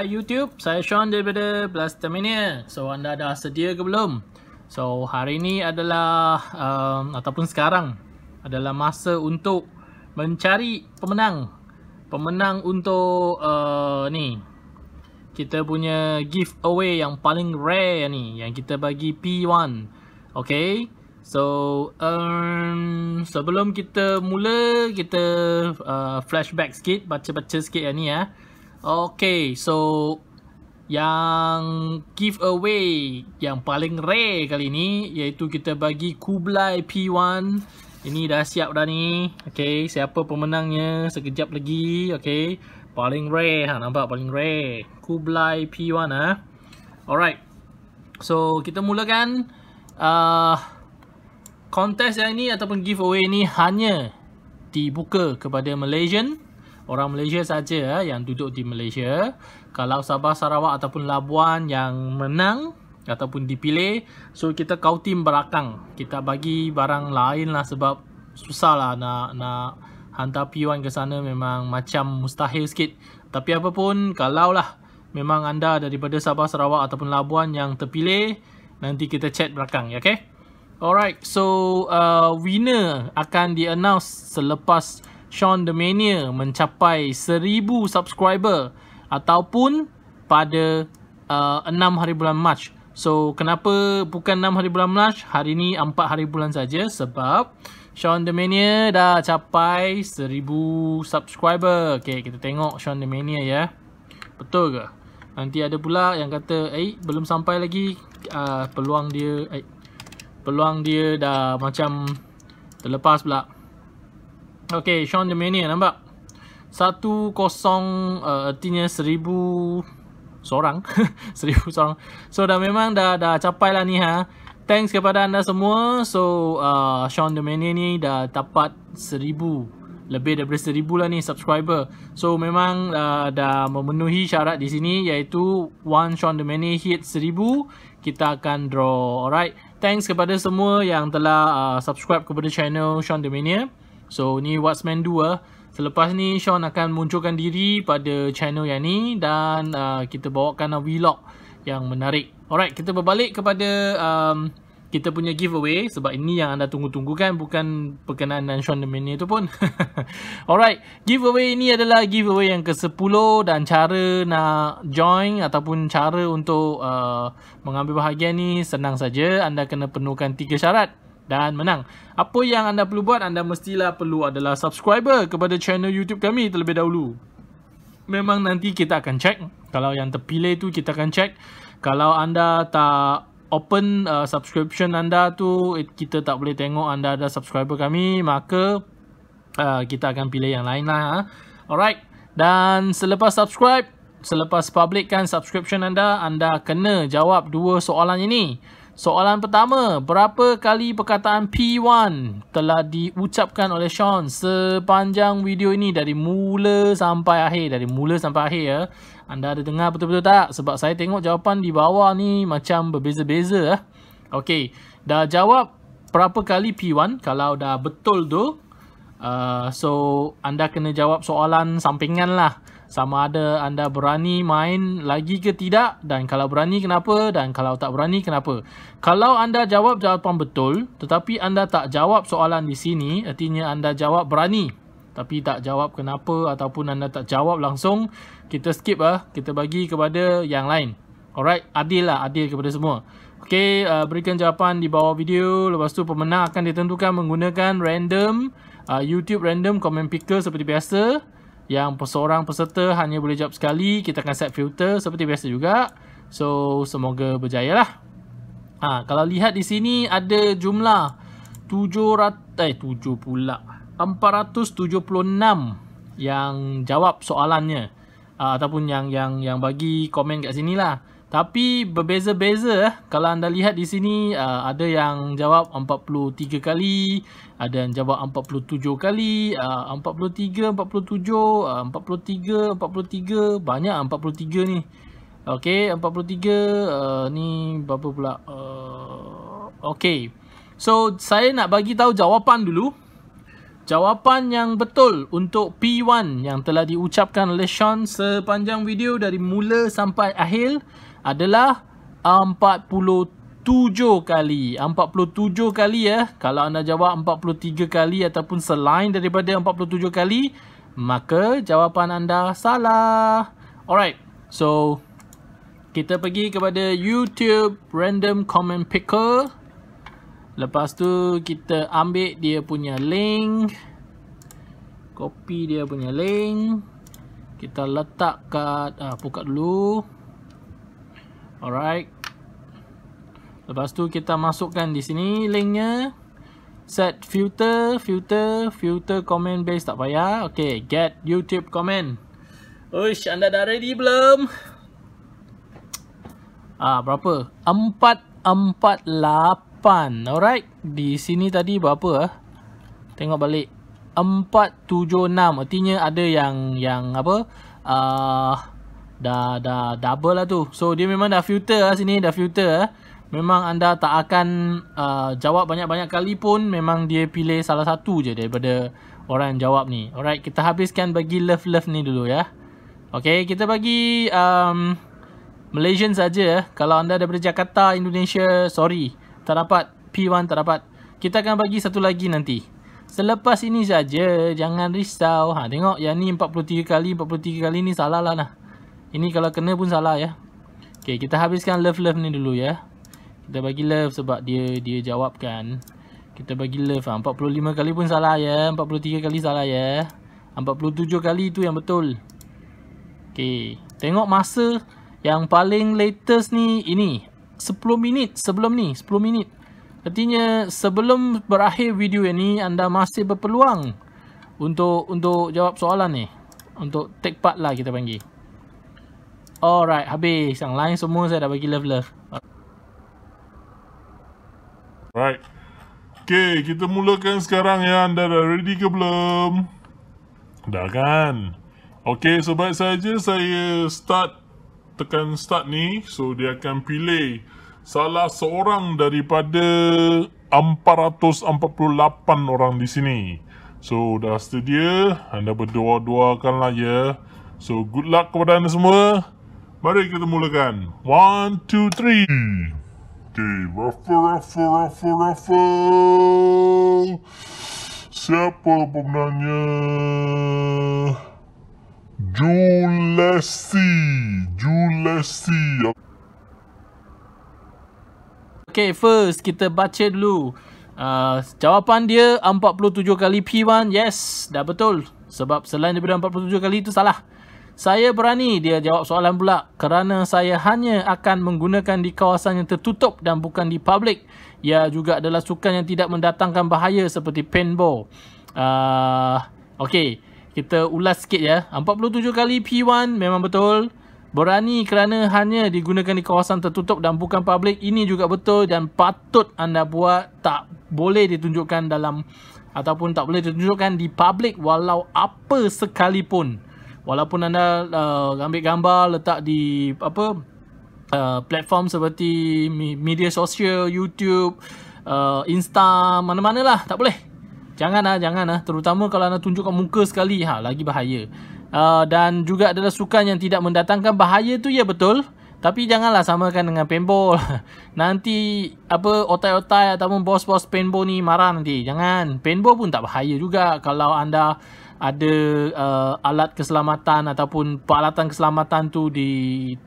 Hi YouTube, saya Sean daripada Blaster Mania. So anda dah sedia ke belum? So hari ini adalah um, ataupun sekarang adalah masa untuk mencari pemenang. Pemenang untuk uh, ni. Kita punya giveaway yang paling rare ni yang kita bagi P1. Okay So um, sebelum kita mula kita uh, flashback sikit, baca-baca sikit yang ni ah. Eh. Okay, so yang giveaway yang paling rare kali ni iaitu kita bagi Kublai P1. Ini dah siap dah ni. Okay, siapa pemenangnya sekejap lagi. Okay, paling rare ha, nampak paling rare. Kublai P1 ha. Alright, so kita mulakan. Uh, kontes yang ni ataupun giveaway ni hanya dibuka kepada Malaysian orang Malaysia saja eh, yang duduk di Malaysia. Kalau Sabah, Sarawak ataupun Labuan yang menang ataupun dipilih, so kita kau tim belakang. Kita bagi barang lain lah sebab susah lah nak, nak hantar p ke sana memang macam mustahil sikit. Tapi apa pun, kalau lah memang anda daripada Sabah, Sarawak ataupun Labuan yang terpilih, nanti kita chat belakang, ya okay? Alright, so uh, winner akan di-announce selepas Sean The Mania mencapai 1000 subscriber ataupun pada uh, 6 hari bulan Mac. So kenapa bukan 6 hari bulan Mac? Hari ini 4 hari bulan saja sebab Sean The Mania dah capai 1000 subscriber. Okay, kita tengok Sean The Mania ya. Betul ke? Nanti ada pula yang kata, eh, belum sampai lagi uh, peluang dia, eh, peluang dia dah macam terlepas pula. Okay, Sean the Mania nampak? Satu kosong, uh, artinya seribu seorang. seribu seorang. So, dah memang dah, dah capai lah ni ha. Thanks kepada anda semua. So, uh, eh, Sean the Mania ni dah dapat seribu. Lebih daripada seribu lah ni subscriber. So, memang uh, dah memenuhi syarat di sini iaitu one Sean the Mania hit seribu. Kita akan draw, alright. Thanks kepada semua yang telah uh, subscribe kepada channel Sean the Mania. So ni What's Man 2 ah. Selepas ni Sean akan munculkan diri pada channel yang ni Dan uh, kita bawakan uh, vlog yang menarik Alright kita berbalik kepada um, kita punya giveaway Sebab ini yang anda tunggu-tunggu kan Bukan perkenaan dan Sean Demini tu pun Alright giveaway ini adalah giveaway yang ke-10 Dan cara nak join ataupun cara untuk uh, mengambil bahagian ni Senang saja anda kena penuhkan tiga syarat dan menang. Apa yang anda perlu buat, anda mestilah perlu adalah subscriber kepada channel YouTube kami terlebih dahulu. Memang nanti kita akan check. Kalau yang terpilih tu kita akan check. Kalau anda tak open uh, subscription anda tu, kita tak boleh tengok anda ada subscriber kami, maka uh, kita akan pilih yang lain lah. Ha? Alright. Dan selepas subscribe, selepas publikkan subscription anda, anda kena jawab dua soalan ini. Soalan pertama, berapa kali perkataan P1 telah diucapkan oleh Sean sepanjang video ini dari mula sampai akhir, dari mula sampai akhir ya. Anda ada dengar betul-betul tak? Sebab saya tengok jawapan di bawah ni macam berbeza-beza ya. Okey, dah jawab berapa kali P1 kalau dah betul tu. Uh, so anda kena jawab soalan sampingan lah sama ada anda berani main lagi ke tidak dan kalau berani kenapa dan kalau tak berani kenapa. Kalau anda jawab jawapan betul tetapi anda tak jawab soalan di sini artinya anda jawab berani tapi tak jawab kenapa ataupun anda tak jawab langsung kita skip lah kita bagi kepada yang lain. Alright adil lah adil kepada semua. Okay uh, berikan jawapan di bawah video lepas tu pemenang akan ditentukan menggunakan random uh, YouTube random comment picker seperti biasa yang seorang peserta hanya boleh jawab sekali kita akan set filter seperti biasa juga so semoga berjaya lah ha, kalau lihat di sini ada jumlah 700 eh 7 pula 476 yang jawab soalannya uh, ataupun yang yang yang bagi komen kat sini lah tapi berbeza-beza eh. kalau anda lihat di sini uh, ada yang jawab 43 kali, ada yang jawab 47 kali, uh, 43, 47, uh, 43, 43, banyak 43 ni. Okey, 43 uh, ni berapa pula? Uh, Okey. So, saya nak bagi tahu jawapan dulu. Jawapan yang betul untuk P1 yang telah diucapkan oleh Sean sepanjang video dari mula sampai akhir adalah 47 kali. 47 kali ya. Kalau anda jawab 43 kali ataupun selain daripada 47 kali, maka jawapan anda salah. Alright. So, kita pergi kepada YouTube Random Comment Picker. Lepas tu, kita ambil dia punya link. Copy dia punya link. Kita letak kat, uh, buka dulu. Alright. Lepas tu kita masukkan di sini linknya. Set filter, filter, filter comment base tak payah. Okay, get YouTube comment. Uish, anda dah ready belum? Ah, berapa? Empat empat lapan. Alright. Di sini tadi berapa? Ah? Tengok balik. Empat tujuh enam. Artinya ada yang, yang apa? Ah... Uh, dah dah double lah tu. So dia memang dah filter lah sini, dah filter lah. Memang anda tak akan uh, jawab banyak-banyak kali pun memang dia pilih salah satu je daripada orang yang jawab ni. Alright, kita habiskan bagi love-love ni dulu ya. Okay, kita bagi um, Malaysian saja. Eh. Kalau anda daripada Jakarta, Indonesia, sorry. Tak dapat, P1 tak dapat. Kita akan bagi satu lagi nanti. Selepas ini saja, jangan risau. Ha, tengok yang ni 43 kali, 43 kali ni salah lah lah. Ini kalau kena pun salah ya. Okey, kita habiskan love-love ni dulu ya. Kita bagi love sebab dia dia jawabkan. Kita bagi love ah. 45 kali pun salah ya. 43 kali salah ya. 47 kali tu yang betul. Okey, tengok masa yang paling latest ni ini. 10 minit sebelum ni, 10 minit. Artinya sebelum berakhir video ini anda masih berpeluang untuk untuk jawab soalan ni. Untuk take part lah kita panggil. Alright, habis. Yang lain semua saya dah bagi love-love. Alright. Okay, kita mulakan sekarang ya. Anda dah ready ke belum? Dah kan? Okay, sebaik saja saya start. Tekan start ni. So, dia akan pilih salah seorang daripada 448 orang di sini. So, dah sedia. Anda berdua-duakanlah ya. So, good luck kepada anda Semua. Mari kita mulakan. One, two, three. Okay, ruffle, ruffle, ruffle, ruffle. Siapa pemenangnya? Julesi. Julesi. Okay, first kita baca dulu. Uh, jawapan dia 47 kali P1. Yes, dah betul. Sebab selain daripada 47 kali itu salah. Saya berani dia jawab soalan pula kerana saya hanya akan menggunakan di kawasan yang tertutup dan bukan di public. Ia juga adalah sukan yang tidak mendatangkan bahaya seperti paintball. Uh, ah, okay, kita ulas sikit ya. 47 kali P1 memang betul. Berani kerana hanya digunakan di kawasan tertutup dan bukan public. Ini juga betul dan patut anda buat tak boleh ditunjukkan dalam ataupun tak boleh ditunjukkan di public walau apa sekalipun walaupun anda uh, ambil gambar letak di apa uh, platform seperti media sosial YouTube uh, Insta mana-mana lah tak boleh jangan lah jangan lah terutama kalau anda tunjukkan muka sekali ha, lagi bahaya uh, dan juga adalah sukan yang tidak mendatangkan bahaya tu ya betul tapi janganlah samakan dengan paintball. Nanti apa otai-otai ataupun bos-bos paintball ni marah nanti. Jangan. Paintball pun tak bahaya juga kalau anda ada uh, alat keselamatan ataupun peralatan keselamatan tu di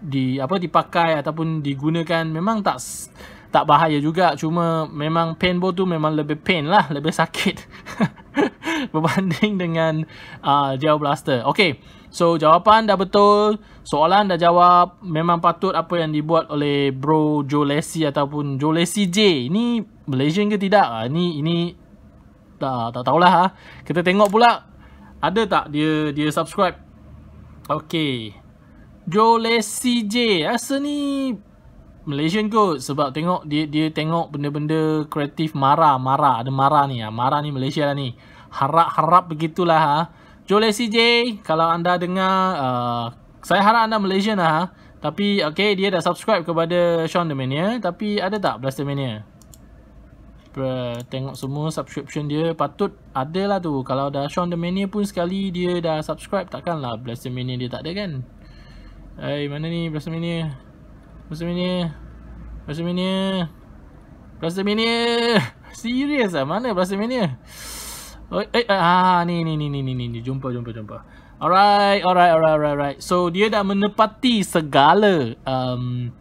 di apa dipakai ataupun digunakan memang tak tak bahaya juga cuma memang pain paintball tu memang lebih pain lah lebih sakit berbanding dengan uh, gel blaster okey so jawapan dah betul soalan dah jawab memang patut apa yang dibuat oleh bro Joe Lacy ataupun Joe Lacy J ini Malaysian ke tidak ah, ini ini tak tak tahulah ha. kita tengok pula ada tak dia dia subscribe? Okay. Joe Lacy J. Rasa ni Malaysian kot sebab tengok dia dia tengok benda-benda kreatif Mara, Mara. Ada Mara ni ah. Mara ni Malaysia lah ni. Harap-harap begitulah ha. Joe Lacy J, kalau anda dengar uh, saya harap anda Malaysian lah ha. Tapi okay, dia dah subscribe kepada Sean Demenia Tapi ada tak Blaster Mania? subscribe. Eh, tengok semua subscription dia. Patut ada lah tu. Kalau dah Sean The Mania pun sekali dia dah subscribe. takkan Takkanlah Blaster Mania dia tak ada kan? Hei, mana ni Blaster Mania? Blaster Mania? Blaster Mania? Blaster Mania? Serius lah? Mana Blaster Mania? Oh, eh, ah, ah ni, ni, ni, ni, ni, ni. Jumpa, jumpa, jumpa. Alright, alright, alright, alright, alright. So, dia dah menepati segala... Um,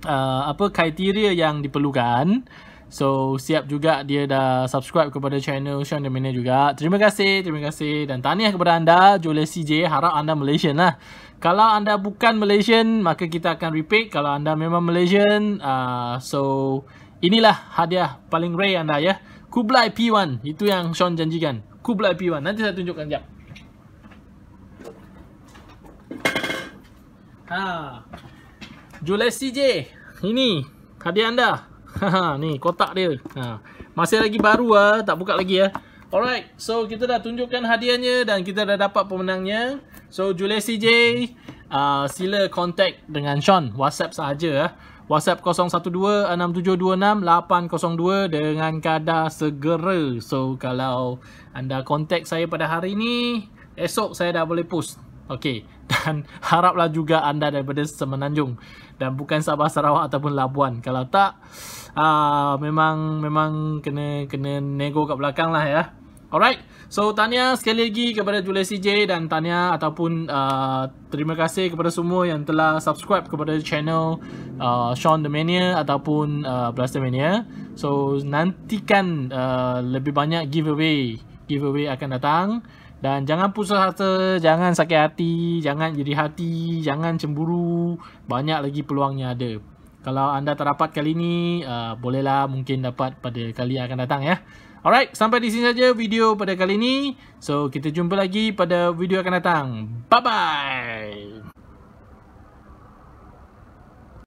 Uh, apa kriteria yang diperlukan So siap juga dia dah subscribe kepada channel Sean The Manager juga. Terima kasih, terima kasih dan tahniah kepada anda Jules CJ. Harap anda Malaysian lah. Kalau anda bukan Malaysian, maka kita akan repeat. Kalau anda memang Malaysian, uh, so inilah hadiah paling rare anda ya. Kublai P1, itu yang Sean janjikan. Kublai P1, nanti saya tunjukkan sekejap. Ha. Jules CJ, ini hadiah anda. Ha, ni kotak dia ha. Masih lagi baru lah Tak buka lagi ya. Alright So kita dah tunjukkan hadiahnya Dan kita dah dapat pemenangnya So Julia CJ uh, ah, Sila contact dengan Sean Whatsapp sahaja ya. Whatsapp 012-6726-802 Dengan kadar segera So kalau anda contact saya pada hari ini Esok saya dah boleh post Okey, dan haraplah juga anda daripada Semenanjung dan bukan Sabah Sarawak ataupun Labuan. Kalau tak, uh, memang memang kena kena nego kat belakang lah ya. Alright, so tanya sekali lagi kepada Julia CJ dan tanya ataupun uh, terima kasih kepada semua yang telah subscribe kepada channel uh, ah, Sean The Mania ataupun uh, Blaster Mania. So nantikan uh, lebih banyak giveaway giveaway akan datang. Dan jangan pusat harta, jangan sakit hati, jangan jadi hati, jangan cemburu. Banyak lagi peluangnya ada. Kalau anda tak dapat kali ini, uh, bolehlah mungkin dapat pada kali yang akan datang ya. Alright, sampai di sini saja video pada kali ini. So, kita jumpa lagi pada video yang akan datang. Bye-bye!